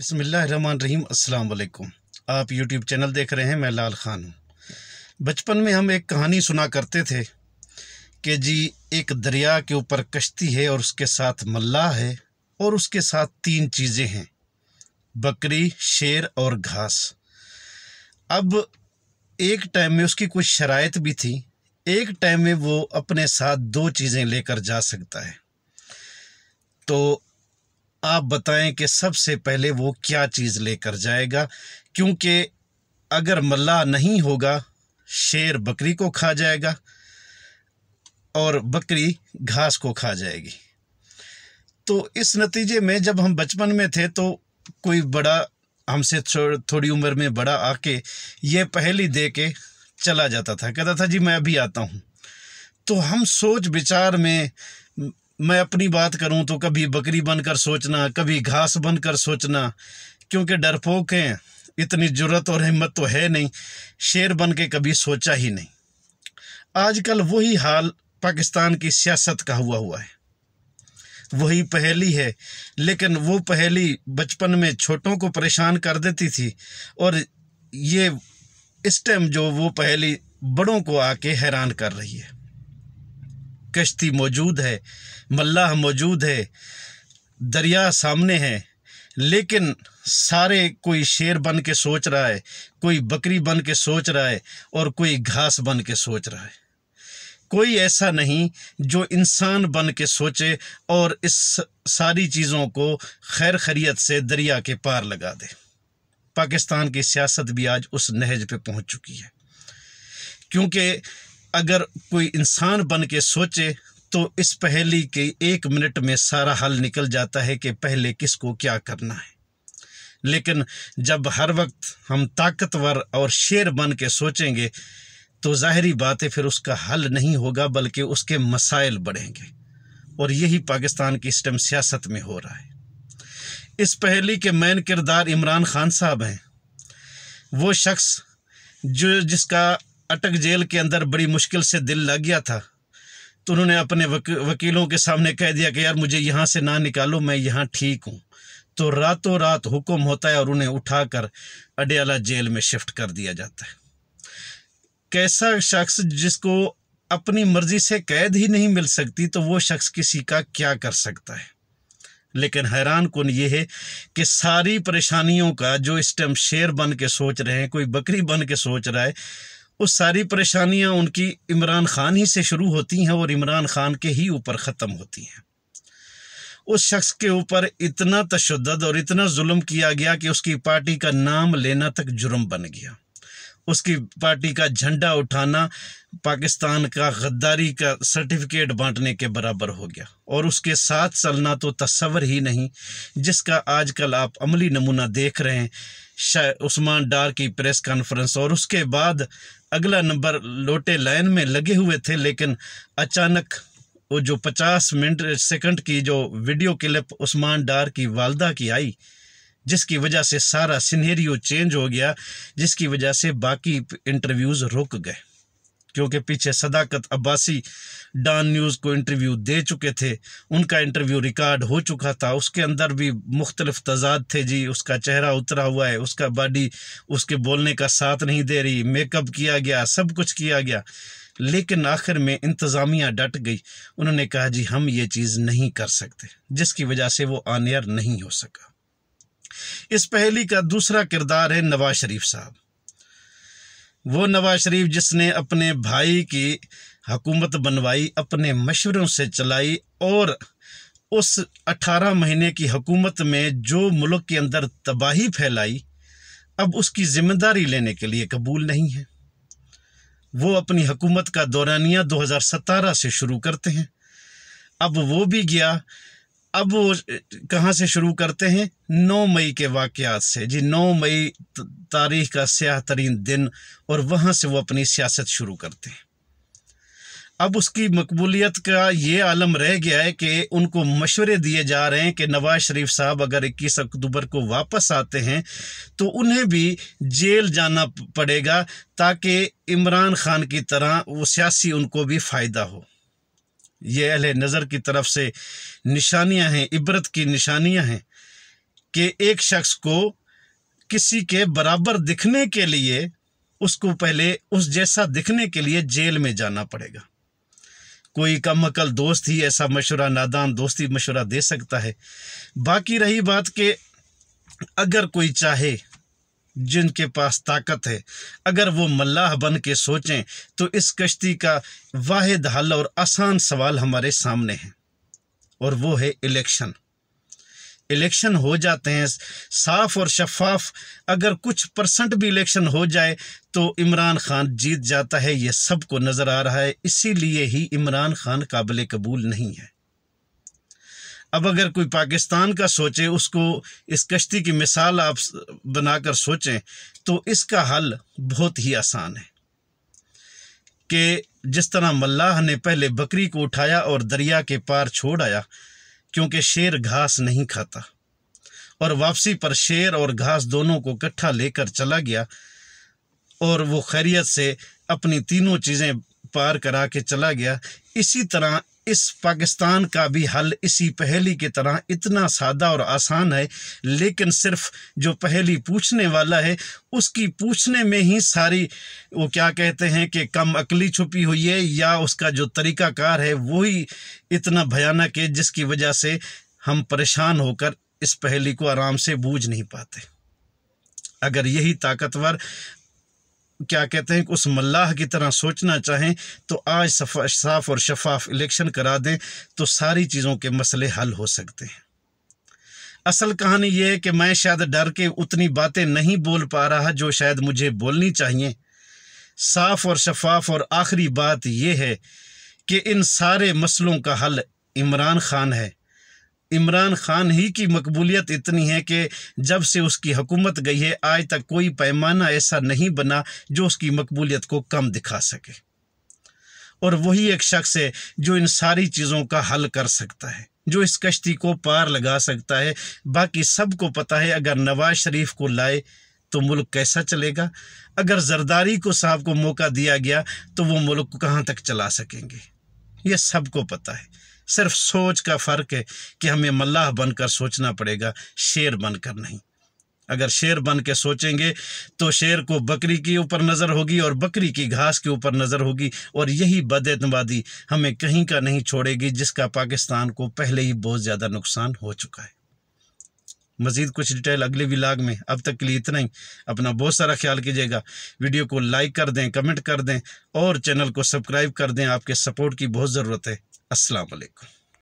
बसमीम अल्लाम आप यूट्यूब चैनल देख रहे हैं मैं लाल ख़ान हूँ बचपन में हम एक कहानी सुना करते थे कि जी एक दरिया के ऊपर कश्ती है और उसके साथ मल्ला है और उसके साथ तीन चीज़ें हैं बकरी शेर और घास अब एक टाइम में उसकी कुछ शराइत भी थी एक टाइम में वो अपने साथ दो चीज़ें लेकर जा सकता है तो आप बताएं कि सबसे पहले वो क्या चीज़ लेकर जाएगा क्योंकि अगर मल्ला नहीं होगा शेर बकरी को खा जाएगा और बकरी घास को खा जाएगी तो इस नतीजे में जब हम बचपन में थे तो कोई बड़ा हमसे थोड़ी उम्र में बड़ा आके ये पहली दे के चला जाता था कहता था जी मैं अभी आता हूँ तो हम सोच विचार में मैं अपनी बात करूं तो कभी बकरी बनकर सोचना कभी घास बनकर सोचना क्योंकि डरपोक हैं इतनी ज़रूरत और हिम्मत तो है नहीं शेर बन के कभी सोचा ही नहीं आजकल वही हाल पाकिस्तान की सियासत का हुआ हुआ है वही पहेली है लेकिन वो पहेली बचपन में छोटों को परेशान कर देती थी और ये इस टाइम जो वो पहेली बड़ों को आके हैरान कर रही है कश्ती मौजूद है मल्लाह मौजूद है दरिया सामने है लेकिन सारे कोई शेर बन के सोच रहा है कोई बकरी बन के सोच रहा है और कोई घास बन के सोच रहा है कोई ऐसा नहीं जो इंसान बन के सोचे और इस सारी चीज़ों को खैर खरीत से दरिया के पार लगा दे पाकिस्तान की सियासत भी आज उस नहज पे पहुंच चुकी है क्योंकि अगर कोई इंसान बन के सोचे तो इस पहेली के एक मिनट में सारा हल निकल जाता है कि पहले किसको क्या करना है लेकिन जब हर वक्त हम ताकतवर और शेर बन के सोचेंगे तो जाहरी बात है फिर उसका हल नहीं होगा बल्कि उसके मसाइल बढ़ेंगे और यही पाकिस्तान की स्टम सियासत में हो रहा है इस पहली के मैन किरदार इमरान खान साहब हैं वो शख्स जो जिसका अटक जेल के अंदर बड़ी मुश्किल से दिल लग गया था तो उन्होंने अपने वक, वकीलों के सामने कह दिया कि यार मुझे यहाँ से ना निकालो मैं यहाँ ठीक हूँ तो रातों रात हुक्म होता है और उन्हें उठाकर अडयाला जेल में शिफ्ट कर दिया जाता है कैसा शख्स जिसको अपनी मर्जी से कैद ही नहीं मिल सकती तो वो शख्स किसी का क्या कर सकता है लेकिन हैरान कन ये है कि सारी परेशानियों का जो इस टाइम शेर बन के सोच रहे हैं कोई बकरी बन के सोच रहा है वो सारी परेशानियां उनकी इमरान ख़ान ही से शुरू होती हैं और इमरान ख़ान के ही ऊपर ख़त्म होती हैं उस शख्स के ऊपर इतना तशद और इतना जुल्म किया गया कि उसकी पार्टी का नाम लेना तक जुर्म बन गया उसकी पार्टी का झंडा उठाना पाकिस्तान का गद्दारी का सर्टिफिकेट बांटने के बराबर हो गया और उसके साथ चलना तो तस्वर ही नहीं जिसका आजकल आप अमली नमूना देख रहे हैं उस्मान डार की प्रेस कॉन्फ्रेंस और उसके बाद अगला नंबर लोटे लाइन में लगे हुए थे लेकिन अचानक वो जो पचास मिनट सेकंड की जो वीडियो क्लिप उस्मान डार की वालदा की आई जिसकी वजह से सारा सिनेरियो चेंज हो गया जिसकी वजह से बाकी इंटरव्यूज़ रुक गए क्योंकि पीछे सदाकत अब्बासी डॉन न्यूज़ को इंटरव्यू दे चुके थे उनका इंटरव्यू रिकॉर्ड हो चुका था उसके अंदर भी मुख्तलिफ तजाद थे जी उसका चेहरा उतरा हुआ है उसका बॉडी उसके बोलने का साथ नहीं दे रही मेकअप किया गया सब कुछ किया गया लेकिन आखिर में इंतज़ामिया डट गई उन्होंने कहा जी हम ये चीज़ नहीं कर सकते जिसकी वजह से वो आनियर नहीं हो सका इस पहली का दूसरा किरदार है नवाज शरीफ साहब वो नवाज शरीफ जिसने अपने भाई की हकूमत बनवाई अपने मशवरों से चलाई और उस 18 महीने की हकूमत में जो मुल्क के अंदर तबाही फैलाई अब उसकी ज़िम्मेदारी लेने के लिए कबूल नहीं है वो अपनी हकूमत का दौरानिया 2017 से शुरू करते हैं अब वो भी गया अब वो कहाँ से शुरू करते हैं नौ मई के वाक़ात से जी नौ मई तारीख का स्याह तरीन दिन और वहाँ से वो अपनी सियासत शुरू करते हैं अब उसकी मकबूलीत का ये आलम रह गया है कि उनको मशवरे दिए जा रहे हैं कि नवाज शरीफ साहब अगर 21 अक्टूबर को वापस आते हैं तो उन्हें भी जेल जाना पड़ेगा ताकि इमरान खान की तरह वो सियासी उनको भी फ़ायदा हो ये अहल नज़र की तरफ से निशानियां हैं इबरत की निशानियां हैं कि एक शख्स को किसी के बराबर दिखने के लिए उसको पहले उस जैसा दिखने के लिए जेल में जाना पड़ेगा कोई कम अकल दोस्त ही ऐसा मशुरा नादान दोस्ती मशुरा दे सकता है बाकी रही बात कि अगर कोई चाहे जिनके पास ताकत है अगर वो मल्लाह बन के सोचें तो इस कश्ती का वाद हल और आसान सवाल हमारे सामने है और वो है इलेक्शन इलेक्शन हो जाते हैं साफ और शफाफ अगर कुछ परसेंट भी इलेक्शन हो जाए तो इमरान खान जीत जाता है ये सबको नज़र आ रहा है इसीलिए ही इमरान खान काबिल कबूल नहीं है अब अगर कोई पाकिस्तान का सोचे उसको इस कश्ती की मिसाल आप बनाकर सोचें तो इसका हल बहुत ही आसान है कि जिस तरह मल्लाह ने पहले बकरी को उठाया और दरिया के पार छोड़ आया क्योंकि शेर घास नहीं खाता और वापसी पर शेर और घास दोनों को इकट्ठा लेकर चला गया और वो खैरियत से अपनी तीनों चीज़ें पार करा के चला गया इसी तरह इस पाकिस्तान का भी हल इसी पहली की तरह इतना सादा और आसान है लेकिन सिर्फ जो पहली पूछने वाला है उसकी पूछने में ही सारी वो क्या कहते हैं कि कम अकली छुपी हुई है या उसका जो तरीक़ाकार है वही इतना भयानक है जिसकी वजह से हम परेशान होकर इस पहली को आराम से बूझ नहीं पाते अगर यही ताकतवर क्या कहते हैं उस मल्लाह की तरह सोचना चाहें तो आज साफ और शफाफ इलेक्शन करा दें तो सारी चीज़ों के मसले हल हो सकते हैं असल कहानी यह है कि मैं शायद डर के उतनी बातें नहीं बोल पा रहा जो शायद मुझे बोलनी चाहिए साफ और शफाफ और आखिरी बात यह है कि इन सारे मसलों का हल इमरान खान है इमरान खान ही की मकबूलियत इतनी है कि जब से उसकी हुकूमत गई है आज तक कोई पैमाना ऐसा नहीं बना जो उसकी मकबूलियत को कम दिखा सके और वही एक शख्स है जो इन सारी चीज़ों का हल कर सकता है जो इस कश्ती को पार लगा सकता है बाकी सबको पता है अगर नवाज शरीफ को लाए तो मुल्क कैसा चलेगा अगर जरदारी को साहब को मौका दिया गया तो वो मुल्क कहाँ तक चला सकेंगे ये सबको पता है सिर्फ सोच का फ़र्क है कि हमें मल्लाह बनकर सोचना पड़ेगा शेर बनकर नहीं अगर शेर बन के सोचेंगे तो शेर को बकरी के ऊपर नज़र होगी और बकरी की घास के ऊपर नज़र होगी और यही बदतवादी हमें कहीं का नहीं छोड़ेगी जिसका पाकिस्तान को पहले ही बहुत ज़्यादा नुकसान हो चुका है मज़ीद कुछ डिटेल अगले विलाग में अब तक के लिए इतना ही अपना बहुत सारा ख्याल कीजिएगा वीडियो को लाइक कर दें कमेंट कर दें और चैनल को सब्सक्राइब कर दें आपके सपोर्ट की बहुत ज़रूरत है Assalamualaikum.